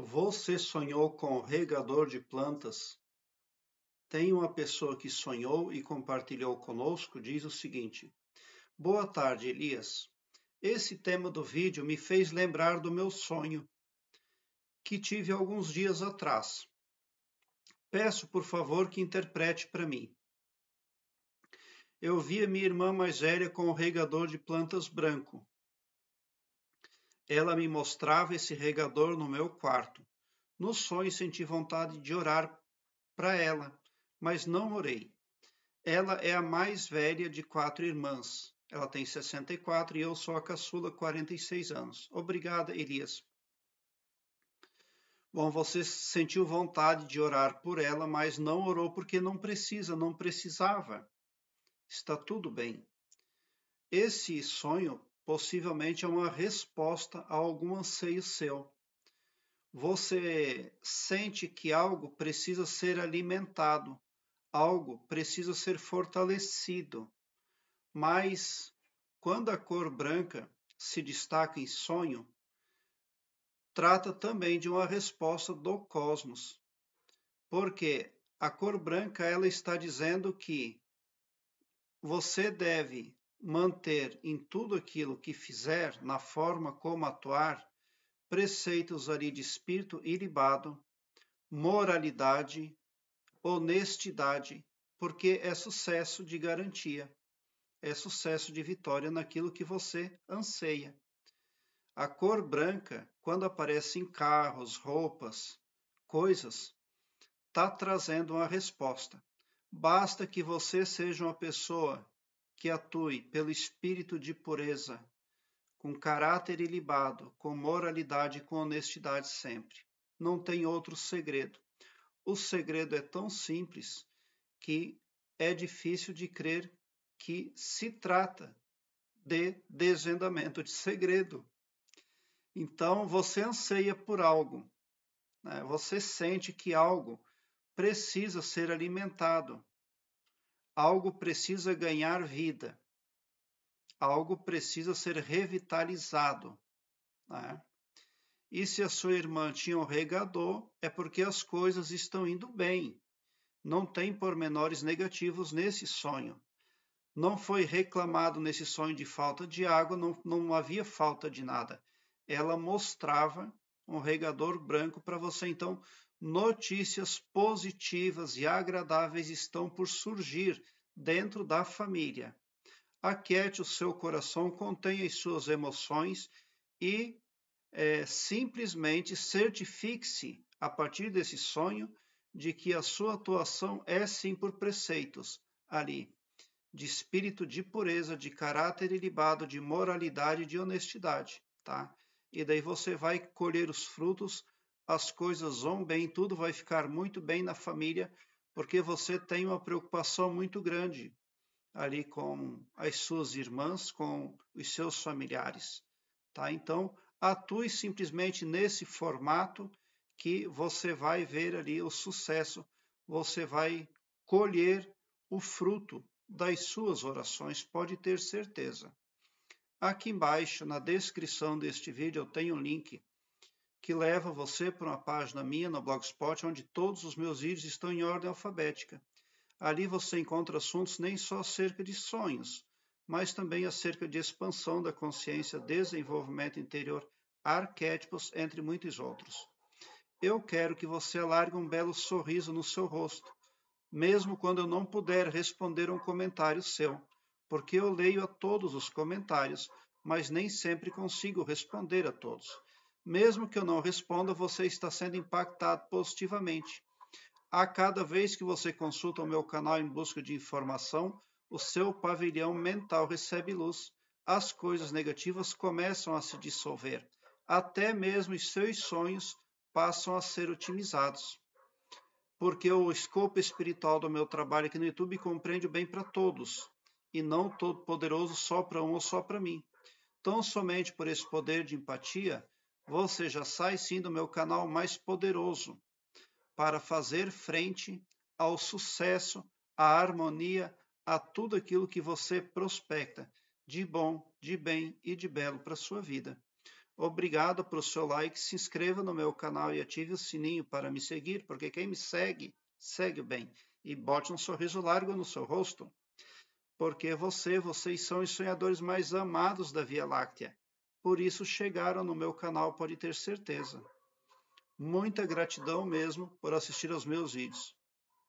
Você sonhou com regador de plantas? Tem uma pessoa que sonhou e compartilhou conosco, diz o seguinte: Boa tarde, Elias. Esse tema do vídeo me fez lembrar do meu sonho que tive alguns dias atrás. Peço, por favor, que interprete para mim. Eu via minha irmã mais velha com o regador de plantas branco. Ela me mostrava esse regador no meu quarto. No sonho senti vontade de orar para ela, mas não orei. Ela é a mais velha de quatro irmãs. Ela tem 64 e eu sou a caçula, 46 anos. Obrigada, Elias. Bom, você sentiu vontade de orar por ela, mas não orou porque não precisa, não precisava. Está tudo bem. Esse sonho possivelmente é uma resposta a algum anseio seu. Você sente que algo precisa ser alimentado, algo precisa ser fortalecido. Mas quando a cor branca se destaca em sonho, trata também de uma resposta do cosmos. Porque a cor branca ela está dizendo que você deve manter em tudo aquilo que fizer, na forma como atuar, preceitos ali de espírito ilibado, moralidade, honestidade, porque é sucesso de garantia, é sucesso de vitória naquilo que você anseia. A cor branca, quando aparece em carros, roupas, coisas, está trazendo uma resposta. Basta que você seja uma pessoa que atue pelo espírito de pureza, com caráter ilibado, com moralidade e com honestidade sempre. Não tem outro segredo. O segredo é tão simples que é difícil de crer que se trata de desvendamento de segredo. Então, você anseia por algo, né? você sente que algo precisa ser alimentado. Algo precisa ganhar vida. Algo precisa ser revitalizado. Né? E se a sua irmã tinha um regador, é porque as coisas estão indo bem. Não tem pormenores negativos nesse sonho. Não foi reclamado nesse sonho de falta de água, não, não havia falta de nada. Ela mostrava um regador branco para você então notícias positivas e agradáveis estão por surgir dentro da família. Aquiete o seu coração, contenha as suas emoções e é, simplesmente certifique-se, a partir desse sonho, de que a sua atuação é sim por preceitos ali, de espírito de pureza, de caráter ilibado, de moralidade, de honestidade, tá? E daí você vai colher os frutos as coisas vão bem, tudo vai ficar muito bem na família, porque você tem uma preocupação muito grande ali com as suas irmãs, com os seus familiares, tá? Então, atue simplesmente nesse formato que você vai ver ali o sucesso, você vai colher o fruto das suas orações, pode ter certeza. Aqui embaixo, na descrição deste vídeo, eu tenho um link que leva você para uma página minha no Blogspot, onde todos os meus vídeos estão em ordem alfabética. Ali você encontra assuntos nem só acerca de sonhos, mas também acerca de expansão da consciência, desenvolvimento interior, arquétipos, entre muitos outros. Eu quero que você alargue um belo sorriso no seu rosto, mesmo quando eu não puder responder um comentário seu, porque eu leio a todos os comentários, mas nem sempre consigo responder a todos. Mesmo que eu não responda, você está sendo impactado positivamente. A cada vez que você consulta o meu canal em busca de informação, o seu pavilhão mental recebe luz. As coisas negativas começam a se dissolver. Até mesmo os seus sonhos passam a ser otimizados. Porque o escopo espiritual do meu trabalho aqui no YouTube compreende o bem para todos, e não todo poderoso só para um ou só para mim. Tão somente por esse poder de empatia, você já sai sim do meu canal mais poderoso para fazer frente ao sucesso, à harmonia, a tudo aquilo que você prospecta de bom, de bem e de belo para sua vida. Obrigado pelo seu like, se inscreva no meu canal e ative o sininho para me seguir, porque quem me segue, segue bem. E bote um sorriso largo no seu rosto, porque você, vocês são os sonhadores mais amados da Via Láctea por isso chegaram no meu canal, pode ter certeza. Muita gratidão mesmo por assistir aos meus vídeos.